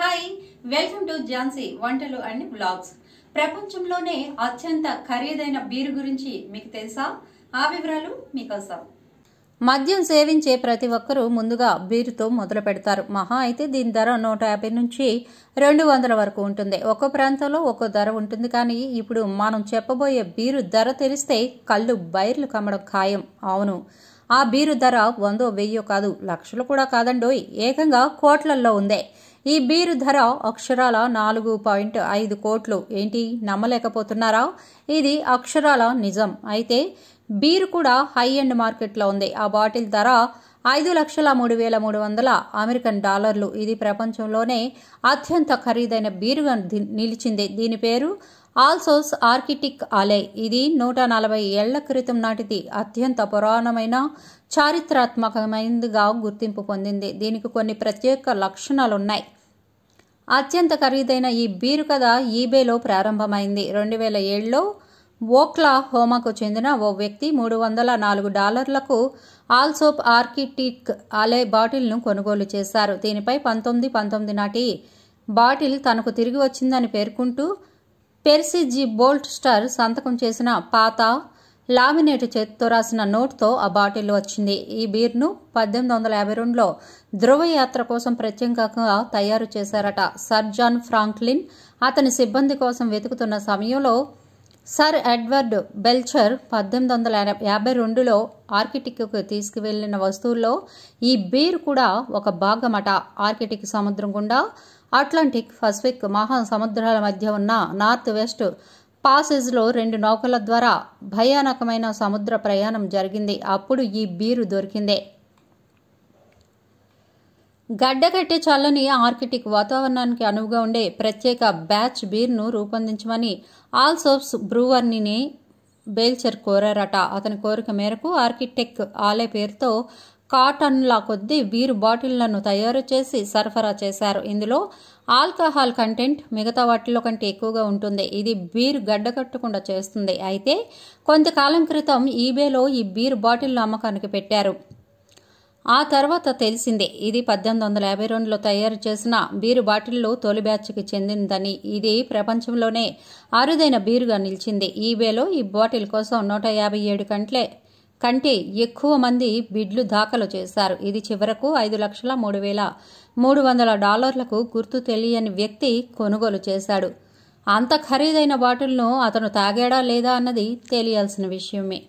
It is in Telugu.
హాయ్ వెల్కమ్ టు ఝాన్సీ వంటలు అండ్ బ్లాగ్స్ ప్రపంచంలోనే అత్యంత ఖరీదైన బీరు గురించి మీకు తెలుసా ఆ వివరాలు మీకోసం మద్యం సేవించే ప్రతి ఒక్కరూ ముందుగా బీరుతో మొదలు పెడతారు మహా అయితే దీని ధర నూట యాభై నుంచి రెండు వందల వరకు ఉంటుంది ఒక్కో ప్రాంతంలో ఒక్కో ధర ఉంటుంది కానీ ఇప్పుడు మనం చెప్పబోయే బీరు ధర తెలిస్తే కళ్ళు బైర్లు కమ్మడం ఖాయం అవును ఆ బీరు ధర వందో వెయ్యో కాదు లక్షలు కూడా కాదండోయ్ ఏకంగా కోట్లల్లో ఉందే ఈ బీరు ధర అక్షరాల నాలుగు పాయింట్ ఐదు కోట్లు ఏంటి నమ్మలేకపోతున్నారా ఇది అక్షరాల నిజం అయితే బీరు కూడా హై ఎండ్ మార్కెట్లో ఉంది ఆ బాటిల్ ధర ఐదు లక్షల మూడు వేల మూడు వందల అమెరికన్ డాలర్లు ఇది ప్రపంచంలోనే అత్యంత ఖరీదైన బీరుగా నిలిచింది దీని పేరు ఆల్సోస్ ఆర్కిటిక్ ఆలే ఇది నూట నలభై ఏళ్ల క్రితం నాటిది అత్యంత పురాణమైన చారిత్రాత్మకమైనదిగా గుర్తింపు పొందింది దీనికి కొన్ని ప్రత్యేక లక్షణాలున్నాయి అత్యంత ఖరీదైన ఈ బీరు కథ ఈబేలో ప్రారంభమైంది రెండు వేల ఏడులో ఓక్లా హోమాకు చెందిన ఓ వ్యక్తి మూడు వందల నాలుగు డాలర్లకు ఆల్సోప్ ఆర్కిటిక్ అలే బాటిల్ను కొనుగోలు చేశారు దీనిపై పంతొమ్మిది పంతొమ్మిది నాటి బాటిల్ తనకు తిరిగి వచ్చిందని పేర్కొంటూ పెర్సిజీ బోల్ట్ స్టార్ సంతకం చేసిన పాత లామినేట్ చేతితో రాసిన నోట్తో ఆ బాటిల్ వచ్చింది ఈ బీర్ను పద్దెనిమిది వందల యాభై రెండులో ధ్రువయాత్ర కోసం ప్రత్యేకంగా తయారు చేశారట సర్ జాన్ ఫ్రాంక్లిన్ అతని సిబ్బంది కోసం వెతుకుతున్న సమయంలో సర్ ఎడ్వర్డ్ బెల్చర్ పద్దెనిమిది వందల యాభై రెండులో ఆర్కిటిక్కు తీసుకువెళ్ళిన వస్తువుల్లో ఈ బీర్ కూడా ఒక భాగమట ఆర్కిటిక్ సముద్రం గుండా అట్లాంటిక్ పసిఫిక్ మహాసముద్రాల మధ్య ఉన్న నార్త్ వెస్ట్ పాసేజ్లో రెండు నౌకల ద్వారా భయానకమైన సముద్ర ప్రయాణం జరిగింది అప్పుడు ఈ బీరు దొరికిందే గడ్డకట్టే చల్లని ఆర్కిటిక్ వాతావరణానికి అనువుగా ఉండే ప్రత్యేక బ్యాచ్ బీర్ను రూపొందించమని ఆల్ సోప్స్ బ్రూవర్నిని బేల్చర్ కోరారట అతని కోరిక మేరకు ఆర్కిటెక్ ఆలే పేరుతో కాటన్ల కొద్దీ బీరు బాటిళ్లను తయారు చేసి సరఫరా చేశారు ఇందులో ఆల్కహాల్ కంటెంట్ మిగతా వాటిలో కంటే ఎక్కువగా ఉంటుంది ఇది బీరు గడ్డకట్టకుండా చేస్తుంది అయితే కొంతకాలం క్రితం ఈబేలో ఈ బీరు బాటిల్ అమ్మకానికి పెట్టారు ఆ తర్వాత తెలిసిందే ఇది పద్దెనిమిది వందల యాభై రెండులో తయారు చేసిన బీరు బాటిల్లో తొలి బ్యాచ్కి చెందిందని ఇది ప్రపంచంలోనే అరుదైన బీరుగా నిలిచింది ఈబేలో ఈ బాటిల్ కోసం నూట యాభై ఏడు కంట్లే కంటే ఎక్కువ మంది బిడ్లు దాఖలు చేశారు ఇది చివరకు ఐదు లక్షల మూడు వేల మూడు వందల డాలర్లకు గుర్తు తెలియని వ్యక్తి కొనుగోలు చేశాడు అంత ఖరీదైన బాటిల్ను అతను తాగాడా లేదా అన్నది తెలియాల్సిన విషయమే